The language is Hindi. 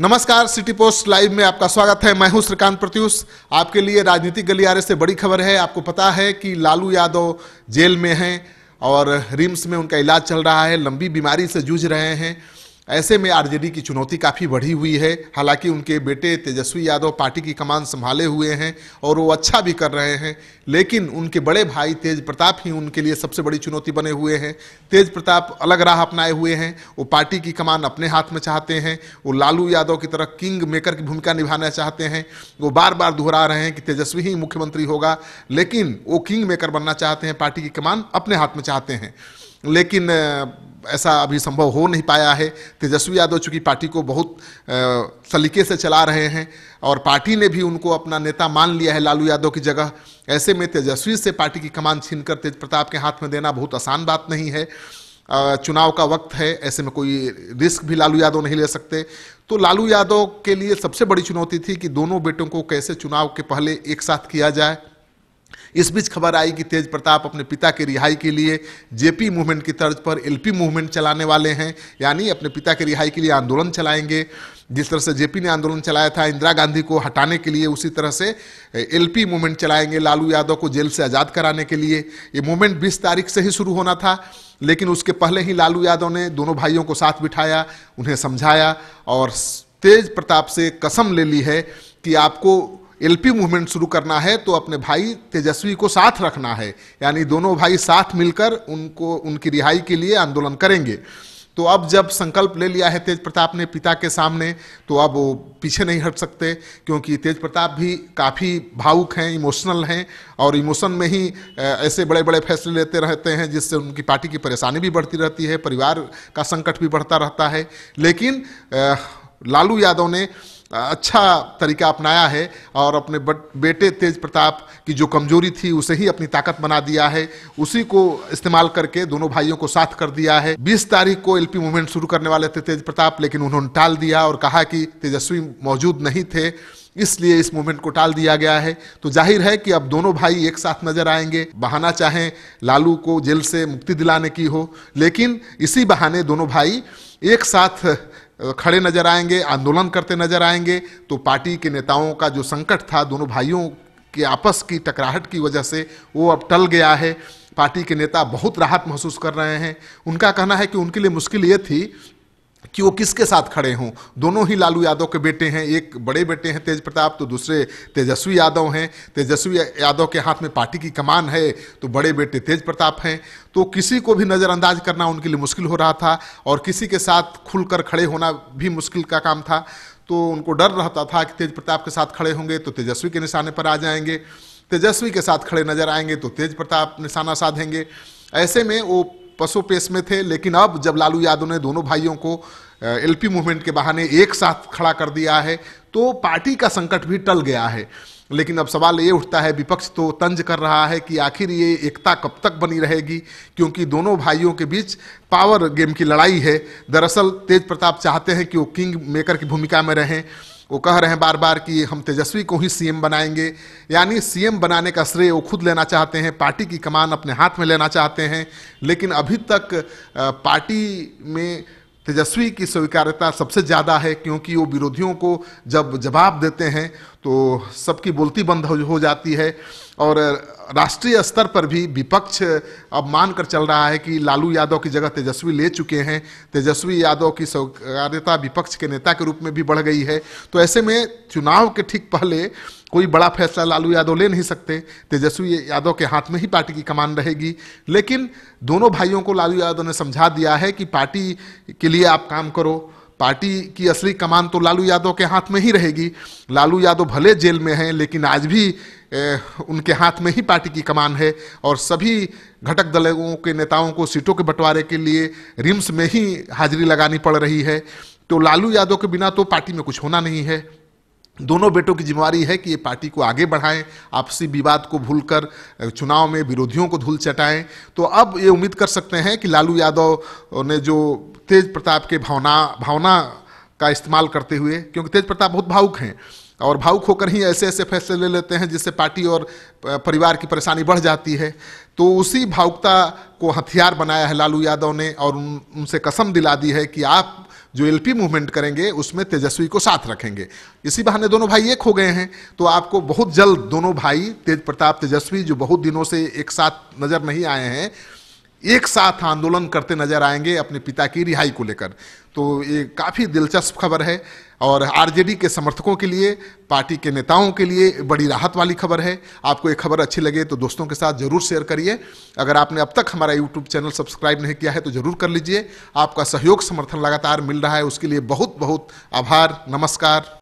नमस्कार सिटी पोस्ट लाइव में आपका स्वागत है मैं हूं श्रीकांत प्रत्युष आपके लिए राजनीतिक गलियारे से बड़ी खबर है आपको पता है कि लालू यादव जेल में हैं और रिम्स में उनका इलाज चल रहा है लंबी बीमारी से जूझ रहे हैं ऐसे में आरजेडी की चुनौती काफ़ी बढ़ी हुई है हालांकि उनके बेटे तेजस्वी यादव पार्टी की कमान संभाले हुए हैं और वो अच्छा भी कर रहे हैं लेकिन उनके बड़े भाई तेज प्रताप ही उनके लिए सबसे बड़ी चुनौती बने हुए हैं तेज प्रताप अलग राह अपनाए हुए हैं वो पार्टी की कमान अपने हाथ में चाहते हैं वो लालू यादव की तरह किंग मेकर की भूमिका निभाना चाहते हैं वो बार बार दोहरा रहे हैं कि तेजस्वी ही मुख्यमंत्री होगा लेकिन वो किंग मेकर बनना चाहते हैं पार्टी की कमान अपने हाथ में चाहते हैं लेकिन ऐसा अभी संभव हो नहीं पाया है तेजस्वी यादव चूंकि पार्टी को बहुत सलीके से चला रहे हैं और पार्टी ने भी उनको अपना नेता मान लिया है लालू यादव की जगह ऐसे में तेजस्वी से पार्टी की कमान छीन कर तेज प्रताप के हाथ में देना बहुत आसान बात नहीं है चुनाव का वक्त है ऐसे में कोई रिस्क भी लालू यादव नहीं ले सकते तो लालू यादव के लिए सबसे बड़ी चुनौती थी कि दोनों बेटों को कैसे चुनाव के पहले एक साथ किया जाए इस बीच खबर आई कि तेज प्रताप अपने पिता की रिहाई के लिए जेपी मूवमेंट की तर्ज पर एलपी मूवमेंट चलाने वाले हैं यानी अपने पिता की रिहाई के लिए आंदोलन चलाएंगे जिस तरह से जेपी ने आंदोलन चलाया था इंदिरा गांधी को हटाने के लिए उसी तरह से एलपी मूवमेंट चलाएंगे लालू यादव को जेल से आज़ाद कराने के लिए ये मूवमेंट 20 तारीख से ही शुरू होना था लेकिन उसके पहले ही लालू यादव ने दोनों भाइयों को साथ बिठाया उन्हें समझाया और तेज प्रताप से कसम ले ली है कि आपको एलपी मूवमेंट शुरू करना है तो अपने भाई तेजस्वी को साथ रखना है यानी दोनों भाई साथ मिलकर उनको उनकी रिहाई के लिए आंदोलन करेंगे तो अब जब संकल्प ले लिया है तेज प्रताप ने पिता के सामने तो अब वो पीछे नहीं हट सकते क्योंकि तेज प्रताप भी काफ़ी भावुक हैं इमोशनल हैं और इमोशन में ही ऐसे बड़े बड़े फैसले लेते रहते हैं जिससे उनकी पार्टी की परेशानी भी बढ़ती रहती है परिवार का संकट भी बढ़ता रहता है लेकिन लालू यादव ने अच्छा तरीका अपनाया है और अपने बेटे तेज प्रताप की जो कमजोरी थी उसे ही अपनी ताकत बना दिया है उसी को इस्तेमाल करके दोनों भाइयों को साथ कर दिया है 20 तारीख को एलपी मूवमेंट शुरू करने वाले थे तेज प्रताप लेकिन उन्होंने टाल दिया और कहा कि तेजस्वी मौजूद नहीं थे इसलिए इस मूवमेंट को टाल दिया गया है तो जाहिर है कि अब दोनों भाई एक साथ नजर आएंगे बहाना चाहे लालू को जेल से मुक्ति दिलाने की हो लेकिन इसी बहाने दोनों भाई एक साथ खड़े नजर आएंगे आंदोलन करते नजर आएंगे तो पार्टी के नेताओं का जो संकट था दोनों भाइयों के आपस की टकराहट की वजह से वो अब टल गया है पार्टी के नेता बहुत राहत महसूस कर रहे हैं उनका कहना है कि उनके लिए मुश्किल ये थी कि वो किसके साथ खड़े हों दोनों ही लालू यादव के बेटे हैं एक बड़े बेटे हैं तेज प्रताप तो दूसरे तेजस्वी यादव हैं तेजस्वी यादव के हाथ में पार्टी की कमान है तो बड़े बेटे तेज प्रताप हैं तो किसी को भी नज़रअंदाज करना उनके लिए मुश्किल हो रहा था और किसी के साथ खुलकर खड़े होना भी मुश्किल का काम था तो उनको डर रहता था कि तेज प्रताप के साथ खड़े होंगे तो तेजस्वी के निशाने पर आ जाएंगे तेजस्वी के साथ खड़े नजर आएंगे तो तेज प्रताप निशाना साधेंगे ऐसे में वो पशु पेश में थे लेकिन अब जब लालू यादव ने दोनों भाइयों को एलपी मूवमेंट के बहाने एक साथ खड़ा कर दिया है तो पार्टी का संकट भी टल गया है लेकिन अब सवाल ये उठता है विपक्ष तो तंज कर रहा है कि आखिर ये एकता कब तक बनी रहेगी क्योंकि दोनों भाइयों के बीच पावर गेम की लड़ाई है दरअसल तेज प्रताप चाहते हैं कि वो किंग मेकर की भूमिका में रहें वो कह रहे हैं बार बार कि हम तेजस्वी को ही सीएम बनाएंगे यानी सीएम बनाने का श्रेय वो खुद लेना चाहते हैं पार्टी की कमान अपने हाथ में लेना चाहते हैं लेकिन अभी तक पार्टी में तेजस्वी की स्वीकार्यता सबसे ज़्यादा है क्योंकि वो विरोधियों को जब जवाब देते हैं तो सबकी बोलती बंद हो जाती है और राष्ट्रीय स्तर पर भी विपक्ष अब मानकर चल रहा है कि लालू यादव की जगह तेजस्वी ले चुके हैं तेजस्वी यादव की स्वीकार्यता विपक्ष के नेता के रूप में भी बढ़ गई है तो ऐसे में चुनाव के ठीक पहले कोई बड़ा फैसला लालू यादव ले नहीं सकते तेजस्वी यादव के हाथ में ही पार्टी की कमान रहेगी लेकिन दोनों भाइयों को लालू यादव ने समझा दिया है कि पार्टी के लिए आप काम करो पार्टी की असली कमान तो लालू यादव के हाथ में ही रहेगी लालू यादव भले जेल में हैं लेकिन आज भी ए, उनके हाथ में ही पार्टी की कमान है और सभी घटक दलों के नेताओं को सीटों के बंटवारे के लिए रिम्स में ही हाजिरी लगानी पड़ रही है तो लालू यादव के बिना तो पार्टी में कुछ होना नहीं है दोनों बेटों की जिम्मेवारी है कि ये पार्टी को आगे बढ़ाएं आपसी विवाद को भूलकर चुनाव में विरोधियों को धूल चटाएं तो अब ये उम्मीद कर सकते हैं कि लालू यादव ने जो तेज प्रताप के भावना भावना का इस्तेमाल करते हुए क्योंकि तेज प्रताप बहुत भावुक हैं और भावुक होकर ही ऐसे ऐसे फैसले ले लेते हैं जिससे पार्टी और परिवार की परेशानी बढ़ जाती है तो उसी भावुकता को हथियार बनाया है लालू यादव ने और उनसे कसम दिला दी है कि आप जो एलपी मूवमेंट करेंगे उसमें तेजस्वी को साथ रखेंगे इसी बहाने दोनों भाई एक हो गए हैं तो आपको बहुत जल्द दोनों भाई तेज प्रताप तेजस्वी जो बहुत दिनों से एक साथ नजर नहीं आए हैं एक साथ आंदोलन करते नजर आएंगे अपने पिता की रिहाई को लेकर तो ये काफ़ी दिलचस्प खबर है और आरजेडी के समर्थकों के लिए पार्टी के नेताओं के लिए बड़ी राहत वाली खबर है आपको ये खबर अच्छी लगे तो दोस्तों के साथ जरूर शेयर करिए अगर आपने अब तक हमारा यूट्यूब चैनल सब्सक्राइब नहीं किया है तो जरूर कर लीजिए आपका सहयोग समर्थन लगातार मिल रहा है उसके लिए बहुत बहुत आभार नमस्कार